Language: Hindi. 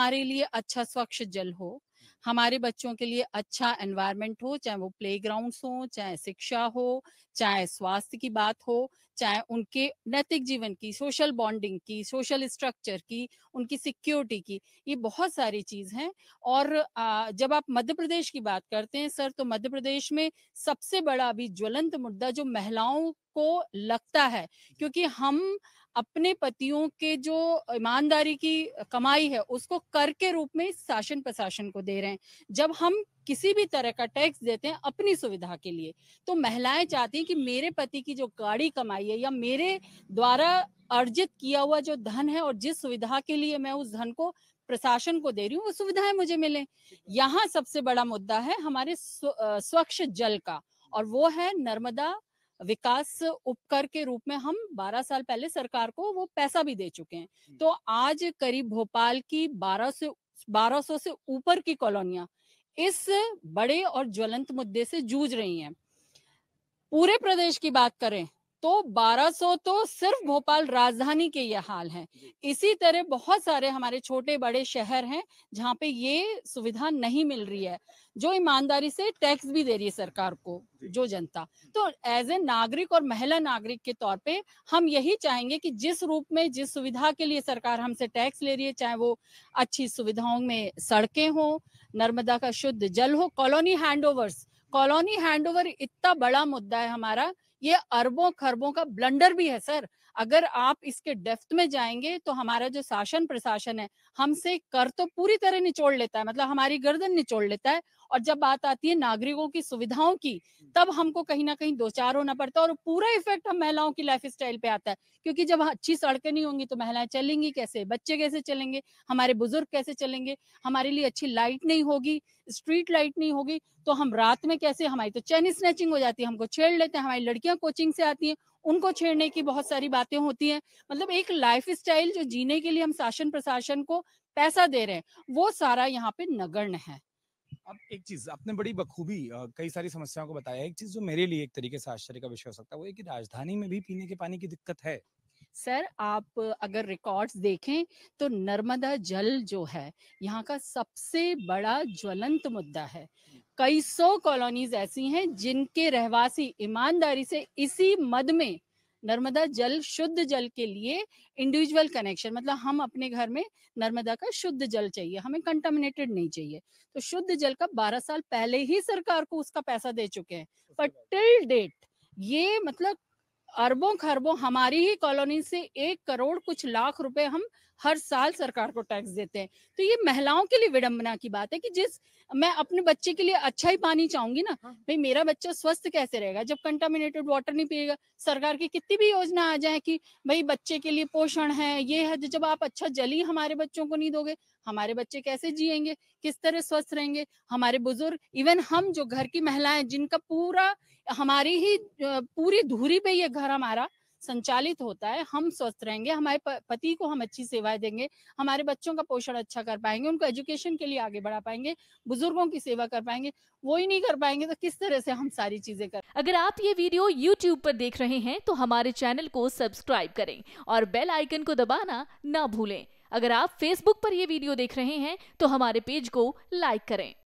हमारे लिए अच्छा स्वच्छ जल हो हमारे बच्चों के लिए अच्छा एनवायरमेंट हो चाहे वो प्ले ग्राउंड हो चाहे शिक्षा हो चाहे स्वास्थ्य की बात हो चाहे उनके नैतिक जीवन की सोशल बॉन्डिंग की सोशल स्ट्रक्चर की उनकी सिक्योरिटी की ये बहुत सारी चीज हैं और जब आप मध्य प्रदेश की बात करते हैं सर तो मध्य प्रदेश में सबसे बड़ा अभी ज्वलंत मुद्दा जो महिलाओं को लगता है क्योंकि हम अपने पतियों के जो ईमानदारी की कमाई है उसको कर के रूप में शासन प्रशासन को दे रहे हैं जब हम किसी भी तरह का टैक्स देते हैं अपनी सुविधा के लिए तो महिलाएं चाहती हैं कि मेरे पति की जो गाड़ी कमाई है या मेरे द्वारा अर्जित किया हुआ जो धन है और जिस सुविधा के लिए मैं उस धन को प्रशासन को दे रही हूँ वो सुविधाएं मुझे मिले यहाँ सबसे बड़ा मुद्दा है हमारे स्वच्छ जल का और वो है नर्मदा विकास उपकर के रूप में हम 12 साल पहले सरकार को वो पैसा भी दे चुके हैं तो आज करीब भोपाल की 12 से 1200 से ऊपर की कॉलोनियां इस बड़े और ज्वलंत मुद्दे से जूझ रही हैं पूरे प्रदेश की बात करें तो 1200 तो सिर्फ भोपाल राजधानी के ये हाल हैं इसी तरह बहुत सारे हमारे छोटे बड़े शहर हैं जहाँ पे ये सुविधा नहीं मिल रही है जो ईमानदारी से टैक्स भी दे रही है सरकार को जो जनता तो एज ए नागरिक और महिला नागरिक के तौर पे हम यही चाहेंगे कि जिस रूप में जिस सुविधा के लिए सरकार हमसे टैक्स ले रही है चाहे वो अच्छी सुविधाओं में सड़कें हो नर्मदा का शुद्ध जल हो कॉलोनी हैंडओवर्स कॉलोनी हैंडओवर इतना बड़ा मुद्दा है हमारा ये अरबों खरबों का ब्लंडर भी है सर अगर आप इसके डेफ्थ में जाएंगे तो हमारा जो शासन प्रशासन है हमसे कर तो पूरी तरह निचोड़ लेता है मतलब हमारी गर्दन निचोड़ लेता है और जब बात आती है नागरिकों की सुविधाओं की तब हमको कहीं ना कहीं दो चार होना पड़ता है और पूरा इफेक्ट हम महिलाओं की लाइफ स्टाइल पे आता है क्योंकि जब अच्छी सड़कें नहीं होंगी तो महिलाएं चलेंगी कैसे बच्चे कैसे चलेंगे हमारे बुजुर्ग कैसे चलेंगे हमारे लिए अच्छी लाइट नहीं होगी स्ट्रीट लाइट नहीं होगी तो हम रात में कैसे हमारी तो चैन स्नैचिंग हो जाती है हमको छेड़ लेते हैं हमारी लड़कियां कोचिंग से आती हैं उनको छेड़ने की बहुत सारी बातें होती हैं मतलब एक लाइफ स्टाइल जो जीने के लिए हम शासन प्रशासन को पैसा दे रहे हैं वो सारा यहाँ पे नगण है अब एक चीज आपने बड़ी बखूबी कई सारी समस्याओं को बताया एक चीज जो मेरे लिए एक तरीके से आश्चर्य का विषय हो सकता है वो है कि राजधानी में भी पीने के पानी की दिक्कत है सर आप अगर रिकॉर्ड्स देखें तो नर्मदा जल जो है यहाँ का सबसे बड़ा ज्वलंत मुद्दा है कई सौ कॉलोनीज ऐसी हैं जिनके रहवासी ईमानदारी से इसी मद में नर्मदा जल शुद्ध जल के लिए इंडिविजुअल कनेक्शन मतलब हम अपने घर में नर्मदा का शुद्ध जल चाहिए हमें कंटामिनेटेड नहीं चाहिए तो शुद्ध जल का 12 साल पहले ही सरकार को उसका पैसा दे चुके हैं पर टिल डेट ये मतलब अरबों खरबों हमारी ही कॉलोनी से एक करोड़ कुछ लाख रुपए हम हर साल सरकार को टैक्स देते हैं तो ये महिलाओं के लिए विडंबना की बात है कि जिस मैं अपने बच्चे के लिए अच्छा ही पानी चाहूंगी ना हाँ। भाई मेरा बच्चा स्वस्थ कैसे रहेगा जब कंटामिनेटेड वाटर नहीं पिएगा सरकार की कितनी भी योजना आ जाए कि भाई बच्चे के लिए पोषण है ये है तो जब आप अच्छा जल ही हमारे बच्चों को नहीं दोगे हमारे बच्चे कैसे जिएंगे किस तरह स्वस्थ रहेंगे हमारे बुजुर्ग इवन हम जो घर की महिलाएं जिनका पूरा हमारी ही पूरी धूरी पे ये घर हमारा संचालित होता है हम स्वस्थ रहेंगे हमारे पति को हम अच्छी सेवाएं देंगे हमारे बच्चों का पोषण अच्छा कर पाएंगे उनको एजुकेशन के लिए आगे बढ़ा पाएंगे बुजुर्गों की सेवा कर पाएंगे वो ही नहीं कर पाएंगे तो किस तरह से हम सारी चीजें कर अगर आप ये वीडियो यूट्यूब पर देख रहे हैं तो हमारे चैनल को सब्सक्राइब करें और बेल आइकन को दबाना ना भूलें अगर आप फेसबुक पर यह वीडियो देख रहे हैं तो हमारे पेज को लाइक करें